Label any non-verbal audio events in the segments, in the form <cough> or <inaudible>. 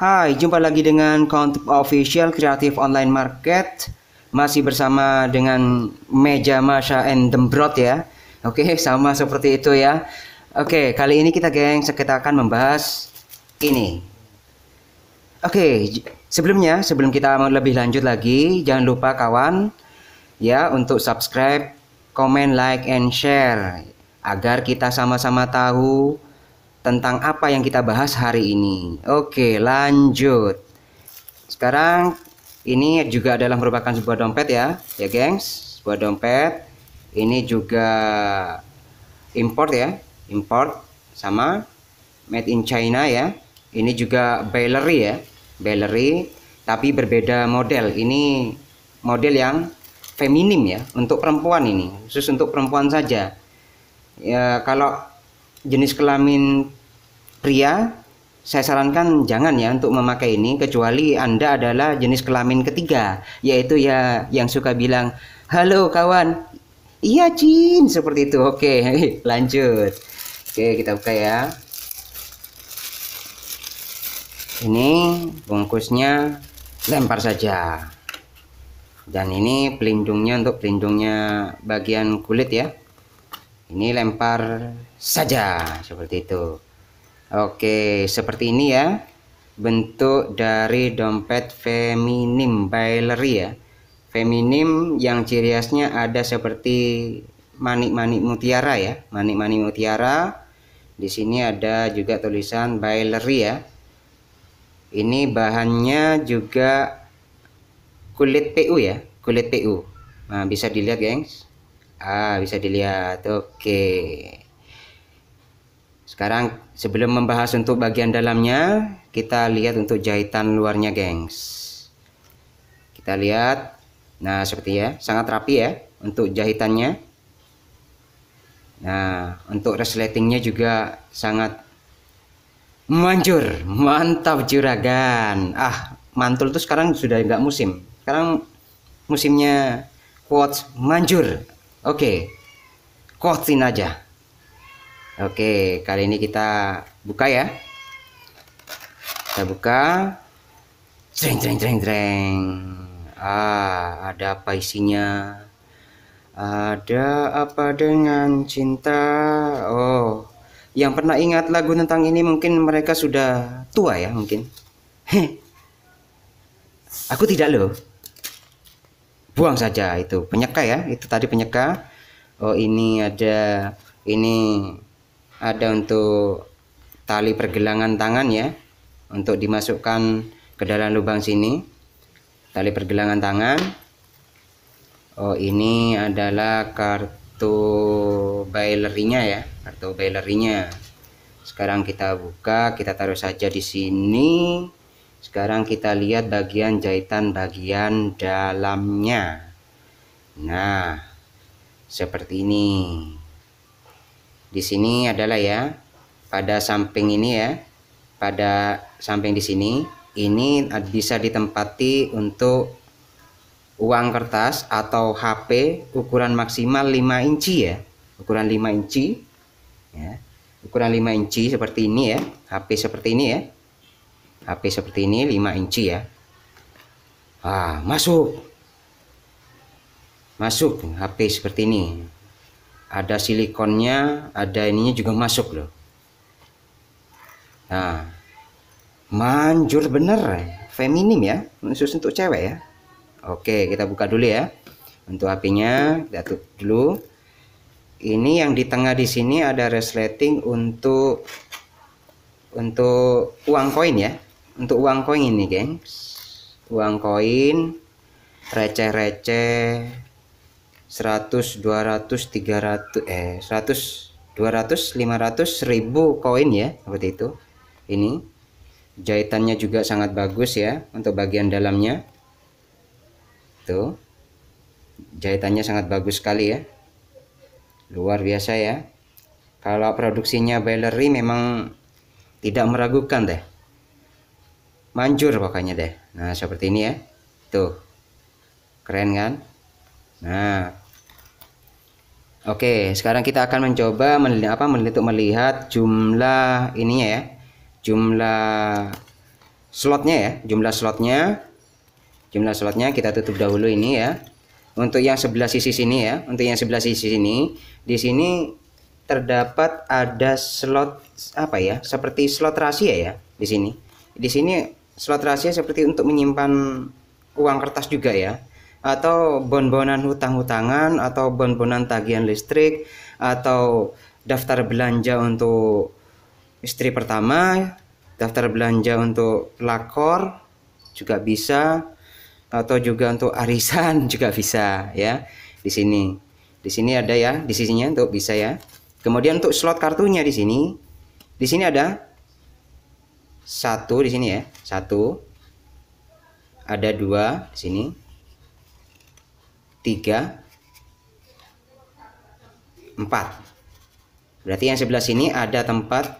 Hai, jumpa lagi dengan Count Official Creative Online Market. Masih bersama dengan Meja Masha and Dembrot ya. Oke, <laughs> sama seperti itu ya. Oke, kali ini kita geng, kita akan membahas ini. Oke, sebelumnya, sebelum kita lebih lanjut lagi, jangan lupa kawan ya untuk subscribe, comment, like, and share agar kita sama-sama tahu tentang apa yang kita bahas hari ini. Oke, lanjut. Sekarang ini juga adalah merupakan sebuah dompet ya, ya gengs, sebuah dompet. Ini juga import ya, import sama made in China ya. Ini juga bailery ya, bailery tapi berbeda model. Ini model yang feminim ya, untuk perempuan ini, khusus untuk perempuan saja. Ya, kalau jenis kelamin pria, saya sarankan jangan ya untuk memakai ini kecuali Anda adalah jenis kelamin ketiga, yaitu ya yang suka bilang, "Halo kawan." Iya, Cin, seperti itu. Oke, <laughs> lanjut. Oke, kita buka ya. Ini bungkusnya lempar saja. Dan ini pelindungnya untuk pelindungnya bagian kulit ya ini lempar saja seperti itu oke seperti ini ya bentuk dari dompet feminim baileri ya feminim yang ciri khasnya ada seperti manik-manik mutiara ya manik-manik mutiara di sini ada juga tulisan baileri ya ini bahannya juga kulit PU ya kulit PU nah bisa dilihat gengs ah bisa dilihat oke sekarang sebelum membahas untuk bagian dalamnya kita lihat untuk jahitan luarnya gengs kita lihat nah seperti ya sangat rapi ya untuk jahitannya nah untuk resletingnya juga sangat manjur mantap juragan ah mantul tuh sekarang sudah nggak musim sekarang musimnya quotes manjur Oke, Kocin aja. Oke, kali ini kita buka ya. Kita buka. Jreng jreng jreng jreng. Ah, ada apa isinya? Ada apa dengan cinta? Oh, yang pernah ingat lagu tentang ini mungkin mereka sudah tua ya mungkin. Aku tidak loh buang saja itu penyeka ya itu tadi penyeka oh ini ada ini ada untuk tali pergelangan tangan ya untuk dimasukkan ke dalam lubang sini tali pergelangan tangan oh ini adalah kartu bailerinya ya kartu bailerinya sekarang kita buka kita taruh saja di sini sekarang kita lihat bagian jahitan bagian dalamnya. Nah, seperti ini. Di sini adalah ya, pada samping ini ya, pada samping di sini, ini bisa ditempati untuk uang kertas atau HP ukuran maksimal 5 inci ya. Ukuran 5 inci ya. Ukuran 5 inci seperti ini ya, HP seperti ini ya HP seperti ini 5 inci ya ah masuk masuk HP seperti ini ada silikonnya ada ininya juga masuk loh nah manjur bener feminim ya khusus untuk cewek ya oke kita buka dulu ya untuk HP-nya datuk dulu ini yang di tengah di sini ada resleting untuk untuk uang koin ya untuk uang koin ini geng, uang koin receh-receh 100 200 300 eh 100 200 500 1000 koin ya seperti itu ini jahitannya juga sangat bagus ya untuk bagian dalamnya tuh jahitannya sangat bagus sekali ya luar biasa ya kalau produksinya Bellery memang tidak meragukan deh manjur pokoknya deh nah seperti ini ya tuh keren kan nah oke sekarang kita akan mencoba melihat apa untuk melihat jumlah ininya ya jumlah slotnya ya jumlah slotnya jumlah slotnya kita tutup dahulu ini ya untuk yang sebelah sisi sini ya untuk yang sebelah sisi sini di sini terdapat ada slot apa ya seperti slot rahasia ya di sini di sini Slot rahasia seperti untuk menyimpan uang kertas juga ya atau bon-bonan hutang-hutangan atau bon-bonan tagihan listrik atau daftar belanja untuk istri pertama daftar belanja untuk lakor juga bisa atau juga untuk arisan <laughs> juga bisa ya di sini di sini ada ya di sisinya untuk bisa ya kemudian untuk slot kartunya di sini di sini ada satu di sini ya satu ada dua di sini tiga empat berarti yang sebelah sini ada tempat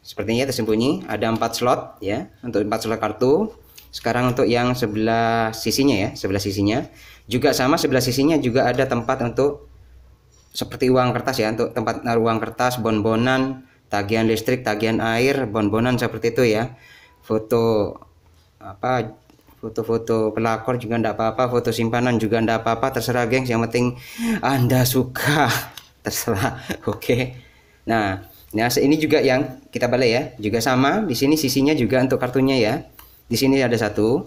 sepertinya tersembunyi ada empat slot ya untuk empat slot kartu sekarang untuk yang sebelah sisinya ya sebelah sisinya juga sama sebelah sisinya juga ada tempat untuk seperti uang kertas ya untuk tempat naruh uang kertas bonbonan tagihan listrik tagihan air bon-bonan seperti itu ya foto apa foto-foto pelakor juga ndak apa-apa foto simpanan juga ndak apa-apa terserah gengs yang penting anda suka <laughs> terserah oke okay. nah nah ini juga yang kita balik ya juga sama di sini sisinya juga untuk kartunya ya di sini ada satu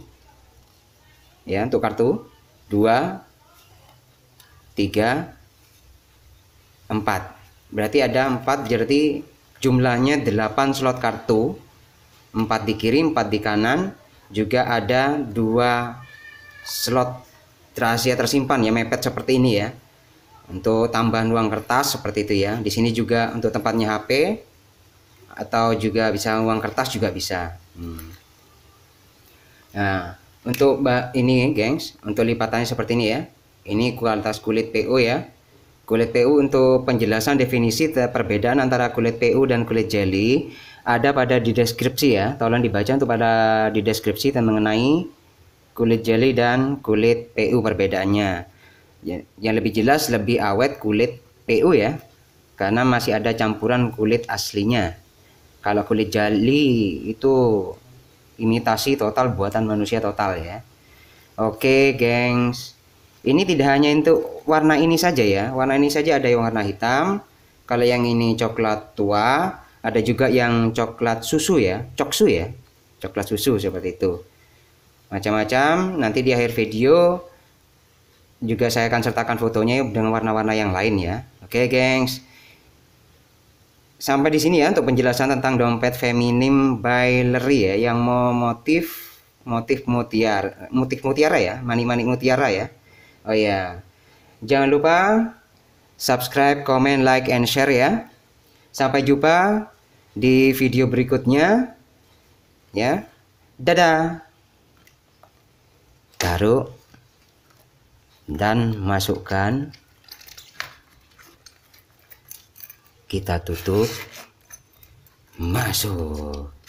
ya untuk kartu dua tiga empat berarti ada empat berarti Jumlahnya 8 slot kartu, 4 di kiri, 4 di kanan, juga ada dua slot rahasia tersimpan ya mepet seperti ini ya. Untuk tambahan uang kertas seperti itu ya. Di sini juga untuk tempatnya HP atau juga bisa uang kertas juga bisa. Hmm. Nah, untuk ini gengs, untuk lipatannya seperti ini ya. Ini kualitas kulit PO ya. Kulit PU untuk penjelasan definisi perbedaan antara kulit PU dan kulit jeli ada pada di deskripsi ya. Tolong dibaca untuk pada di deskripsi dan mengenai kulit jeli dan kulit PU perbedaannya. Ya, yang lebih jelas lebih awet kulit PU ya. Karena masih ada campuran kulit aslinya. Kalau kulit jeli itu imitasi total buatan manusia total ya. Oke, gengs. Ini tidak hanya untuk warna ini saja ya. Warna ini saja ada yang warna hitam. Kalau yang ini coklat tua, ada juga yang coklat susu ya, coksu ya. Coklat susu seperti itu. Macam-macam. Nanti di akhir video juga saya akan sertakan fotonya dengan warna-warna yang lain ya. Oke, gengs. Sampai di sini ya untuk penjelasan tentang dompet feminim by Lery ya yang mau motif motif mutiara, motif mutiara ya, manik-manik mutiara ya. Oh ya, jangan lupa subscribe, comment, like, and share ya. Sampai jumpa di video berikutnya. Ya, dadah. Taruh dan masukkan. Kita tutup. Masuk.